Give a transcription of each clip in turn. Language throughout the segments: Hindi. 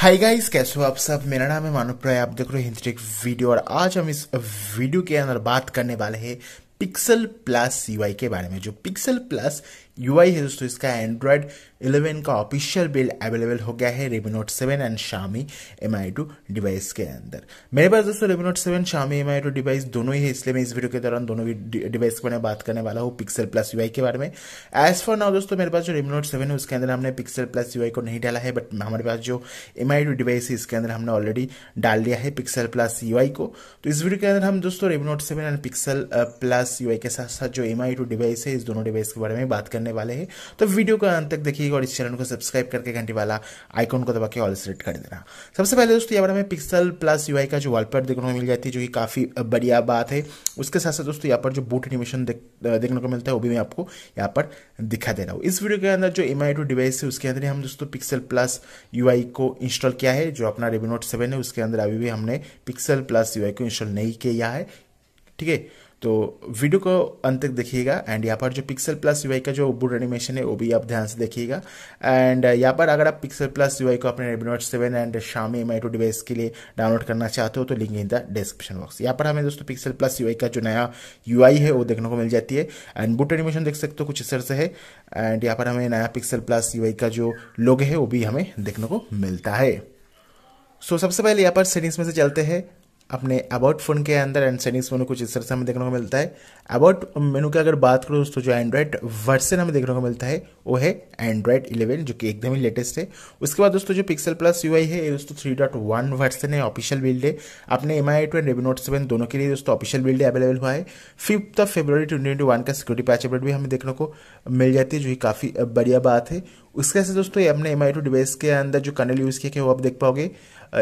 हाय गाइस कैसे हो आप सब मेरा नाम है मानव प्राय आप देख रहे हो हिंदी वीडियो और आज हम इस वीडियो के अंदर बात करने वाले हैं पिक्सल प्लस सी के बारे में जो पिक्सल प्लस यूआई है दोस्तों इसका एंड्रॉयड 11 का ऑफिशियल बिल्ड अवेलेबल हो गया है रेबी Note seven and Xiaomi M I two device के अंदर मेरे पास दोस्तों रेबी Note seven Xiaomi M I two device दोनों ही है इसलिए मैं इस वीडियो के दौरान दोनों डिवाइस के बारे में बात करने वाला हूँ पिक्सल प्लस यूआई के बारे में एज फॉर नाउ दोस्तों मेरे पास जो रेबी नोट सेवन है उसके अंदर हमने पिक्सल प्लस यूआई को नहीं डाला है बट हमारे पास जो एम आई टू डिवाइस है इसके अंदर हमने ऑलरेडी डाल दिया है पिक्सल प्लस यूआई को तो इस वीडियो के अंदर हम दोस्तों रेबो Note seven and Pixel Plus UI के साथ साथ जो एम आई टू डिवाइस है इस दोनों डिवाइस के बारे में बात करने करने वाले हैं तो वीडियो को अंत तक देखिएगा और इस चैनल को सब्सक्राइब करके घंटी वाला आइकॉन को दबा के ऑल सेलेक्ट कर देना सबसे पहले दोस्तों यहाँ पर हमें पिक्सल प्लस यू का जो वॉलपेपर देखने को मिल जाती है जो कि काफ़ी बढ़िया बात है उसके साथ साथ दोस्तों यहाँ पर जो बूट एनिमेशन देखने को मिलता है वो भी मैं आपको यहाँ पर दिखा दे रहा हूँ इस वीडियो के अंदर जो एम आई डिवाइस है उसके अंदर हम दोस्तों पिक्सल प्लस यू को इंस्टॉल किया है जो अपना रेबी नोट सेवन है उसके अंदर अभी भी हमने पिक्सल प्लस यू को इंस्टॉल नहीं किया है ठीक है तो वीडियो को अंत तक देखिएगा एंड यहाँ पर जो पिक्सल प्लस यूआई का जो बुड एनिमेशन है वो भी आप ध्यान से देखिएगा एंड यहाँ पर अगर आप पिक्सल प्लस यूआई को अपने Note seven and Xiaomi M I two device के लिए डाउनलोड करना चाहते हो तो link in the description box यहाँ पर हमें दोस्तों पिक्सल प्लस यू का जो नया यू है वो देखने को मिल जाती है एंड बुट एनिमेशन देख सकते हो कुछ इस तरह से है एंड यहाँ पर हमें नया पिक्सल प्लस यू का जो लोग है वो भी हमें देखने को मिलता है सो so, सबसे पहले यहाँ पर सेटिंग्स में से चलते हैं अपने अबाउट फ़ोन के अंदर एंड सेटिंग्स मेनू कुछ इस तरह से हमें देखने को मिलता है अबाउट मेनू की अगर बात करूँ दोस्तों जो एंड्रॉयड वर्सन हमें देखने को मिलता है वो है एंड्रॉयड 11 जो कि एकदम ही लेटेस्ट है उसके बाद दोस्तों जो पिक्सल प्लस यू है ये दोस्तों थ्री डॉट वन वर्सन है ऑफिशियल बिल्ड है अपने एम आई टू एंड रेबी नोट सेवन दोनों के लिए दोस्तों ऑफिशियल बिल्ड अवेलेबल हुआ है फिफ्थ ऑफ फेब्रवरी ट्वेंटी का सिक्योरिटी पैच अपडेट भी हमें देखने को मिल जाती है जो कि काफ़ी बढ़िया बात है उसके साथ दोस्तों ये अपने एम आई टू डिवाइस के अंदर जो कनल यूज़ किया है वो आप देख पाओगे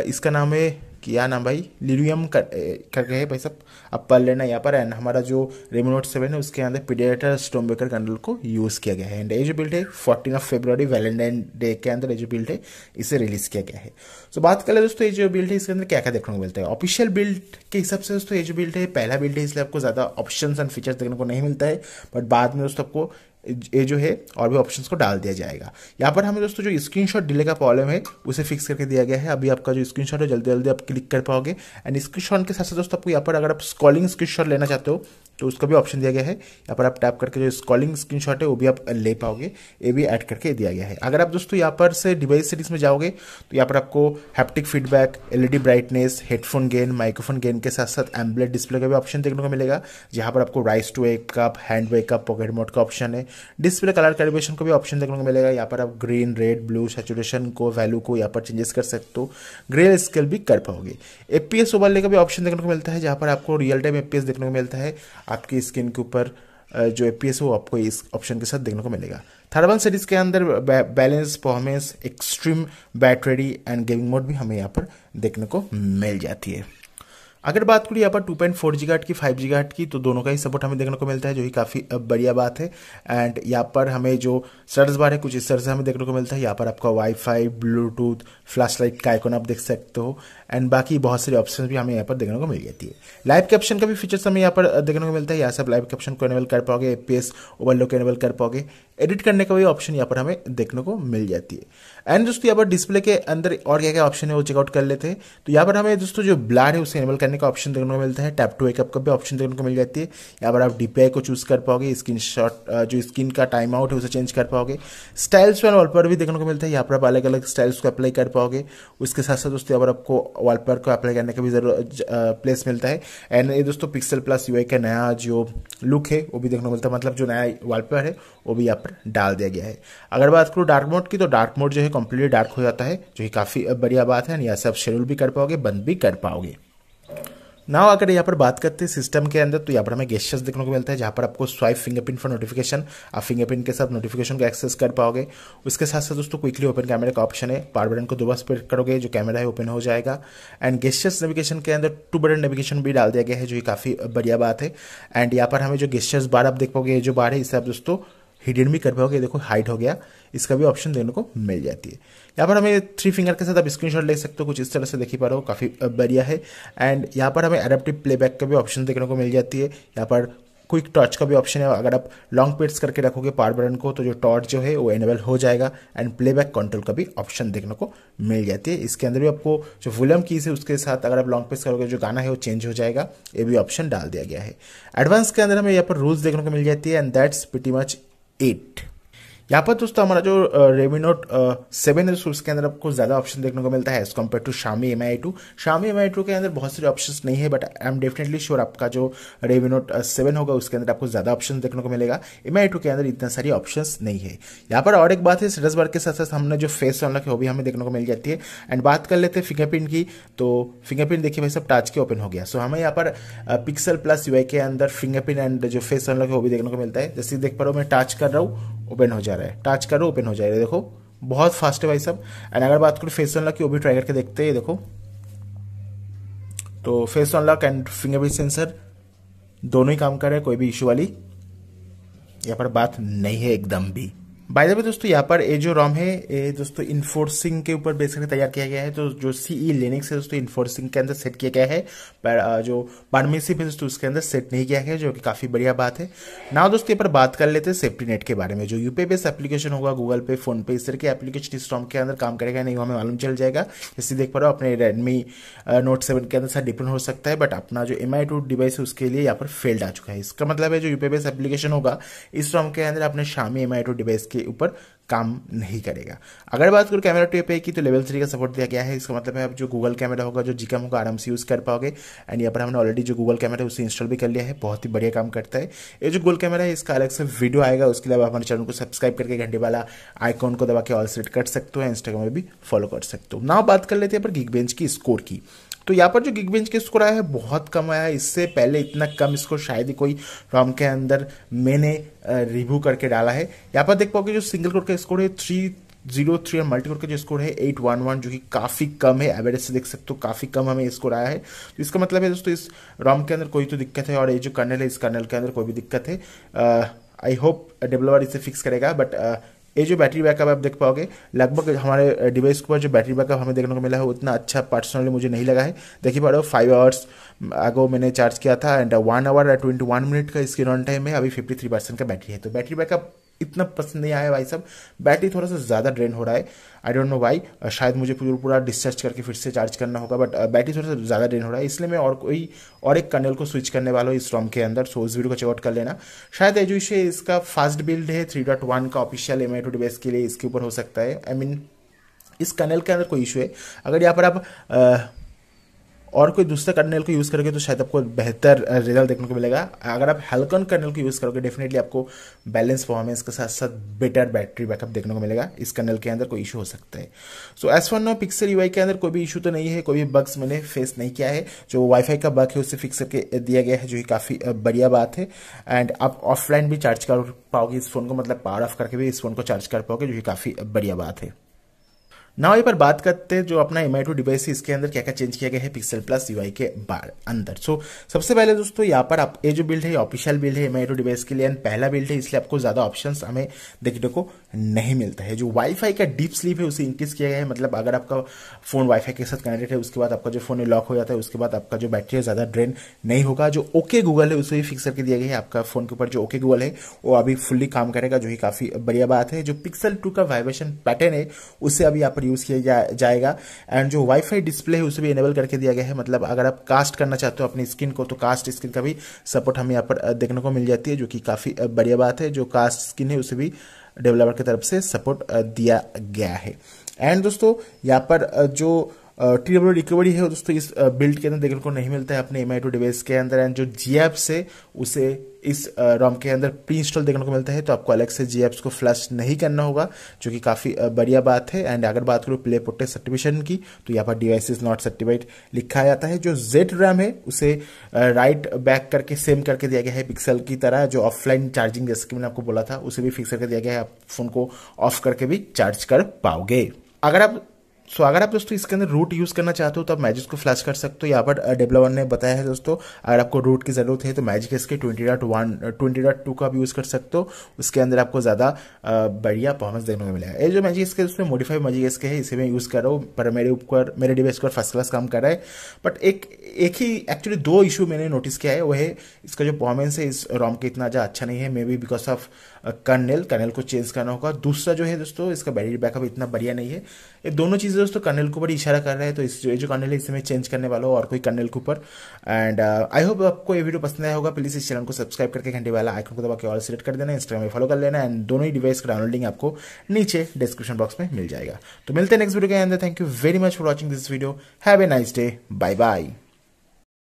इसका नाम है किया ना भाई लिरियम कर करके है भाई सब अब पढ़ लेना यहाँ पर एंड हमारा जो रेमोनोट सेवन है उसके अंदर पीडियाटर स्टोमबेकर कैंडल को यूज़ किया गया है एंड एज बिल्ड है fourteen of February Valentine day के अंदर एज बिल्ड है इसे रिलीज़ किया गया है सो so, बात कर ले दोस्तों एज बिल्ड है इसके अंदर क्या क्या देखने को मिलता है ऑफिशियल बिल्ड के हिसाब से दोस्तों एज बिल्ड है पहला बिल्ड है इसलिए आपको ज़्यादा ऑप्शन एंड फीचर्स देखने को नहीं मिलता है बट बाद में दोस्तों आपको ये जो है और भी ऑप्शंस को डाल दिया जाएगा यहाँ पर हमें दोस्तों जो स्क्रीनशॉट डिले का प्रॉब्लम है उसे फिक्स करके दिया गया है अभी आपका जो स्क्रीनशॉट है जल्दी जल्दी आप क्लिक कर पाओगे एंड स्क्रीनशॉट के साथ साथ दोस्तों आपको यहाँ पर अगर आप स्कॉलिंग स्क्रीनशॉट लेना चाहते हो तो उसका भी ऑप्शन दिया गया है यहाँ पर आप टैप करके जो स्कॉलिंग स्क्रीन है वो भी आप ले पाओगे ये भी ऐड करके दिया गया है अगर आप दोस्तों यहाँ पर से डिवाइस सीरीज में जाओगे तो यहाँ पर आपको haptic feedback L brightness headphone gain microphone gain के साथ साथ एम्बलेट डिस्प्ले का भी ऑप्शन देखने को मिलेगा जहाँ पर आपको raise to wake up hand wake up pocket mode का ऑप्शन है डिस्प्ले कलर कैलिब्रेशन को भी ऑप्शन देखने को मिलेगा यहाँ पर आप ग्रीन रेड ब्लू सेचुरेशन को वैल्यू को यहाँ पर चेंजेस कर सकते हो ग्रे स्केल भी कर पाओगे एपीएस पी का भी ऑप्शन देखने को मिलता है जहाँ पर आपको रियल टाइम एपीएस देखने को मिलता है आपकी स्किन के ऊपर जो ए पी एस वो आपको इस ऑप्शन के साथ देखने को मिलेगा थर्मल सीरीज के अंदर balance performance extreme battery and gaming mode भी हमें यहाँ पर देखने को मिल जाती है अगर बात करिए यहाँ पर टू पॉइंट फोर जी की फाइव जी की तो दोनों का ही सपोर्ट हमें देखने को मिलता है जो कि काफ़ी बढ़िया बात है एंड यहाँ पर हमें जो सर्स बार है कुछ इस तरह से हमें देखने को मिलता है यहाँ पर आपका वाईफाई ब्लूटूथ फ्लैश लाइट का आइकन आप देख सकते हो एंड बाकी बहुत सारे ऑप्शन भी हमें यहाँ पर देखने को मिल जाती है लाइव कैप्शन का भी फीचर्स हमें यहाँ पर देखने को मिलता है यहाँ से आप लाइव कैप्शन को एनेबल कर पाओगे ए पी एस ओवरलो को एनेबल कर पाओगे एडिट करने का भी ऑप्शन यहाँ पर हमें देखने को मिल जाती है एंड दोस्तों यहाँ पर डिस्प्ले के अंदर और क्या क्या ऑप्शन है वो चेकआउट कर लेते हैं तो यहाँ पर हमें दोस्तों जो ब्लैड है उसे एनेबल करने का ऑप्शन देखने को मिलता है टैप टू एक का भी ऑप्शन देखने को मिल जाती है यहाँ पर आप डीपीआई को चूज कर पाओगे स्क्रीन जो स्क्रीन का टाइम आउट है उसे चेंज कर पाओगे स्टाइल्स वाला वॉलपेपर भी देखने को मिलता है यहाँ पर आप अलग अलग स्टाइल्स को अप्लाई कर पाओगे उसके साथ साथ दोस्तों यहाँ पर आपको वॉलपेपर को अप्लाई करने का भी प्लेस मिलता है एंड ये दोस्तों पिक्सल प्लस यू का नया जो लुक है वो भी देखने को मिलता है मतलब जो नया वॉलपेपर है वो भी यहाँ पर डाल दिया गया है अगर बात करूँ डार्क मोड की तो डार्क मोड जो है कम्प्लीटली डार्क हो जाता है जो कि काफ़ी बढ़िया बात है यहाँ से आप शेड्यूल भी कर पाओगे बंद भी कर पाओगे नाउ अगर यहाँ पर बात करते हैं सिस्टम के अंदर तो यहाँ पर हमें गेस्टर्स देखने को मिलता है जहाँ पर आपको स्वाइप फिंगरप्रिंट फॉर नोटिफिकेशन आप फिंगरप्रिंट के साथ नोटिफिकेशन को एक्सेस कर पाओगे उसके साथ साथ दोस्तों क्विकली ओपन कैमरे का ऑप्शन है पार बटन को दो बार करोगे जो कैमरा है ओपन हो जाएगा एंड गेस्टर्स नेविगेशन के अंदर टू बटन नेविगेशन भी डाल दिया गया है जो कि काफ़ी बढ़िया बात है एंड यहाँ पर हमें जो गेस्टर्स बार आप देख पाओगे जो बार है इससे आप दोस्तों हिडन भी कर पाओगे देखो हाइट हो गया इसका भी ऑप्शन देखने को मिल जाती है यहाँ पर हमें थ्री फिंगर के साथ आप स्क्रीनशॉट ले सकते हो कुछ इस तरह से देखी पा रहे हो काफ़ी बढ़िया है एंड यहाँ पर हमें एडेप्टिव प्लेबैक का भी ऑप्शन देखने को मिल जाती है यहाँ पर क्विक टॉर्च का भी ऑप्शन है अगर आप लॉन्ग पेड्स करके रखोगे पार बटन को तो जो टॉर्च जो है वो एनेबल हो जाएगा एंड प्लेबैक कंट्रोल का भी ऑप्शन देखने को मिल जाती है इसके अंदर भी आपको जो वॉल्यूम कीज है उसके साथ अगर आप लॉन्ग पेड्स करोगे जो गाना है वो चेंज हो जाएगा ये भी ऑप्शन डाल दिया गया है एडवांस के अंदर हमें यहाँ पर रूल्स देखने को मिल जाती है एंड दैट्स पिटी मच 8 यहाँ पर दोस्तों हमारा जो रेमी नोट सेवन है उसके अंदर आपको ज़्यादा ऑप्शन देखने को मिलता है as compare to Xiaomi M I two Xiaomi M I two के अंदर बहुत सारे ऑप्शन नहीं है but I am definitely sure आपका जो रेमी नोट सेवन होगा उसके अंदर आपको ज़्यादा ऑप्शन देखने को मिलेगा एम आई टू के अंदर इतना सारी ऑप्शन नहीं है यहाँ पर और एक बात है स्टेटस बार के साथ साथ हमने जो फेस अनलॉक है वो भी हमें देखने को मिल जाती है एंड बात कर लेते हैं फिंगरप्रिंट की तो फिंगरप्रिंट देखिए भाई सब टाच के ओपन हो गया सो हमें यहाँ पर पिक्सल प्लस यू के अंदर फिंगरप्रिंट एंड जो फेस अनलॉक है वो भी देखने को मिलता है जैसे देख पा रहा हूँ मैं टच कर रहा हूँ ओपन हो जा रहा है टच करो ओपन हो जा रहा है देखो बहुत फास्ट है भाई साहब एंड अगर बात करूँ फेस अनलॉक की वो भी ट्राई करके देखते हैं देखो तो face unlock and fingerprint sensor दोनों ही काम कर रहे हैं कोई भी इशू वाली यहाँ पर बात नहीं है एकदम भी बाय द वे दोस्तों यहाँ पर ये जो रॉम है ये दोस्तों इन्फोर्सिंग के ऊपर बेसिकली तैयार किया गया है तो जो सी ई लिनिक्स है दोस्तों इन्फोर्सिंग के अंदर सेट किया गया है पर जो पार्मेसी है दोस्तों उसके अंदर सेट नहीं किया गया है जो कि काफ़ी बढ़िया बात है ना दोस्तों यहाँ पर बात कर लेते हैं सेफ्टी नेट के बारे में जो यूपी बेस्ड एप्लीकेशन होगा गूगल पे फोन पे इस तरह के एप्लीकेशन इस रॉम के अंदर काम करेगा नहीं हमें मालूम चल जाएगा इससे देख पा रहे हो अपने रेडमी नोट सेवन के अंदर सर डिपेंड हो सकता है बट अपना जो एम आई टू डिवाइस है उसके लिए यहाँ पर फेल्ड आ चुका है इसका मतलब है जो यूपी बेस्ड एप्लीकेशन होगा इस रॉम के अंदर अपने Xiaomi M I two device के के ऊपर काम नहीं करेगा अगर बात करूँ कैमरा टू ए की तो लेवल थ्री का सपोर्ट दिया गया है इसका मतलब है आप जो गूगल कैमरा होगा जो जीकैम होगा आराम से यूज़ कर पाओगे एंड यहाँ पर हमने ऑलरेडी जो गूगल कैमरा है उसे इंस्टॉल भी कर लिया है बहुत ही बढ़िया काम करता है ये जो गूगल कैमरा है इसका अलग से वीडियो आएगा उसके अलावा हमारे चैनल को सब्सक्राइब करके घंटे वाला आइकॉन को दबा के ऑल सेट कर सकते हो इंस्टाग्राम में भी फॉलो कर सकते हो ना बात कर लेते हैं पर गिग बेंच की स्कोर की तो यहाँ पर जो गिग बेंच के स्कोर आया है बहुत कम आया है इससे पहले इतना कम इसको शायद ही कोई रॉम के अंदर मैंने रिव्यू करके डाला है यहाँ पर देख पाओगे जो सिंगल कोर का स्कोर है थ्री जीरो थ्री और मल्टीकोर का जो स्कोर है एट वन वन जो कि काफ़ी कम है एवरेज से देख सकते हो काफ़ी कम हमें स्कोर आया है तो इसका मतलब है दोस्तों इस रॉम के अंदर कोई तो दिक्कत है और ये जो कर्नल है इस कर्नल के अंदर कोई भी दिक्कत है आई होप डेवलपर इसे फिक्स करेगा बट ये जो बैटरी बैकअप आप देख पाओगे लगभग हमारे डिवाइस के ऊपर जो बैटरी बैकअप हमें देखने को मिला है उतना अच्छा पर्सनली मुझे नहीं लगा है देखिए पा रहे हो फाइव आवर्स आगो मैंने चार्ज किया था and one hour twenty one minute का स्क्रीन ऑन टाइम है अभी फिफ्टी थ्री परसेंट का बैटरी है तो बैटरी बैकअप इतना पसंद नहीं आया भाई साहब बैटरी थोड़ा सा ज़्यादा ड्रेन हो रहा है आई डोंट नो वाई शायद मुझे पूरा पूरा डिस्चार्ज करके फिर से चार्ज करना होगा बट बैटरी थोड़ा सा ज़्यादा ड्रेन हो रहा है इसलिए मैं और कोई और एक कर्नल को स्विच करने वाला हूँ इस रॉम के अंदर सो उस वीडियो को चेकआउट कर लेना शायद एजू से इसका फास्ट बिल्ड है थ्री डॉट वन का ऑफिशियल एम आई के लिए इसके ऊपर हो सकता है आई I मीन mean, इस कर्नल के अंदर कोई इशू है अगर यहाँ पर आप और कोई दूसरे कर्नल को यूज़ करोगे तो शायद आपको बेहतर रिजल्ट देखने को मिलेगा अगर आप हल्कन कर्नल को यूज़ करोगे डेफिनेटली आपको बैलेंस परफॉर्मेंस के साथ साथ बेटर बैटरी बैकअप देखने को मिलेगा इस कर्नल के अंदर कोई इशू हो सकता है so S one pixel U के अंदर कोई भी इशू तो नहीं है कोई भी बग्स मैंने फेस नहीं किया है जो वाईफाई का बग है उसे फिक्स करके दिया गया है जो कि काफ़ी बढ़िया बात है एंड आप ऑफलाइन भी चार्ज कर पाओगे इस फ़ोन को मतलब पावर ऑफ करके भी इस फ़ोन को चार्ज कर पाओगे जो कि काफ़ी बढ़िया बात है नाउ ये पर बात करते हैं जो अपना एम आई टू डिवाइस है इसके अंदर क्या क्या चेंज किया गया है पिक्सल प्लस यू के बार अंदर सो so, सबसे पहले दोस्तों यहाँ पर आप ये जो बिल्ड है ऑफिशियल बिल्ड है एम आई टू डिवाइस के लिए एंड पहला बिल्ड है इसलिए आपको ज्यादा ऑप्शन हमें देखने को नहीं मिलता है जो वाईफाई का डीप स्लीप है उसे इंक्रीज किया गया है मतलब अगर आपका फोन वाईफाई के साथ कनेक्टेड है उसके बाद आपका जो फोन लॉक हो जाता है उसके बाद आपका जो बैटरी है ज्यादा ड्रेन नहीं होगा जो ओके गूगल है उसे भी फिक्स करके दिया गया है आपका फोन के ऊपर जो ओके गूगल है वो अभी फुल्ली काम करेगा जो ही काफी बढ़िया बात है जो पिक्सल टू का वाइब्रेशन पैटर्न है उसे अभी यहाँ पर यूज़ किया जा, जाएगा एंड जो वाईफाई डिस्प्ले है उसे भी इनेबल करके दिया गया है मतलब अगर आप कास्ट करना चाहते हो अपनी स्किन को तो कास्ट स्किन का भी सपोर्ट हमें यहाँ पर देखने को मिल जाती है जो कि काफ़ी बढ़िया बात है जो कास्ट स्किन है उसे भी डेवलपर की तरफ से सपोर्ट दिया गया है एंड दोस्तों यहाँ पर जो टी डब्ल्यू रिकवरी है दोस्तों इस बिल्ड के अंदर देखने को नहीं मिलता है अपने एम आई टू डिवाइस के अंदर एंड जो जी एप्स है उसे इस रॉम के अंदर प्री इंस्टॉल देखने को मिलता है तो आपको अलग से जी एप्स को फ्लैश नहीं करना होगा जो कि काफ़ी बढ़िया बात है एंड अगर बात करूँ प्ले प्रोटेक्ट सर्टिफिकेशन की तो यहाँ पर डिवाइस इज नॉट सर्टिफाइड लिखा जाता है जो जेड रैम है उसे राइट बैक करके सेम करके दिया गया है पिक्सल की तरह जो ऑफलाइन चार्जिंग जैसे कि मैंने आपको बोला था उसे भी फिक्स करके दिया गया है आप फोन को ऑफ करके भी चार्ज कर पाओगे अगर आप सो अगर आप दोस्तों इसके अंदर रूट यूज़ करना चाहते हो तो आप मैजिक को फ्लैश कर सकते हो यहाँ पर डेवलपर ने बताया है दोस्तों अगर आपको रूट की ज़रूरत है तो मैजिक इसके twenty dot one twenty dot two का आप यूज़ कर सकते हो उसके अंदर आपको ज़्यादा बढ़िया परफॉर्मेंस देखने को मिलेगा ये जो मैजिक इसके उसमें मॉडिफाइड मैजिक इसके है इसे मैं यूज़ कर रहा हूँ पर मेरे ऊपर मेरे डिवाइस पर फर्स्ट क्लास काम कर रहा है बट एक एक ही एक्चुअली दो इशू मैंने नोटिस किया है वो है इसका जो परफॉर्मेंस है इस रॉम के इतना ज़्यादा अच्छा नहीं है maybe because of kernel kernel को चेंज करना होगा दूसरा जो है दोस्तों इसका बैटरी बैकअप इतना बढ़िया नहीं है ये दोनों चीज़ें दोस्तों कर्नल के ऊपर इशारा कर रहा है तो इस जो, जो कर्नल है इसे मैं चेंज करने वाला हूँ और कोई कर्नल के ऊपर एंड आई होप आपको ये वीडियो पसंद आया होगा प्लीज़ इस चैनल को सब्सक्राइब करके घंटे वाला आइकन को दबा के और सिलेक्ट कर देना इंस्टाग्राम में फॉलो कर लेना एंड दोनों ही डिवाइस का डाउनलोडिंग आपको नीचे डिस्क्रिप्शन बॉक्स में मिल जाएगा तो मिलते हैं नेक्स्ट वीडियो के अंदर thank you very much for watching this video have a nice day bye bye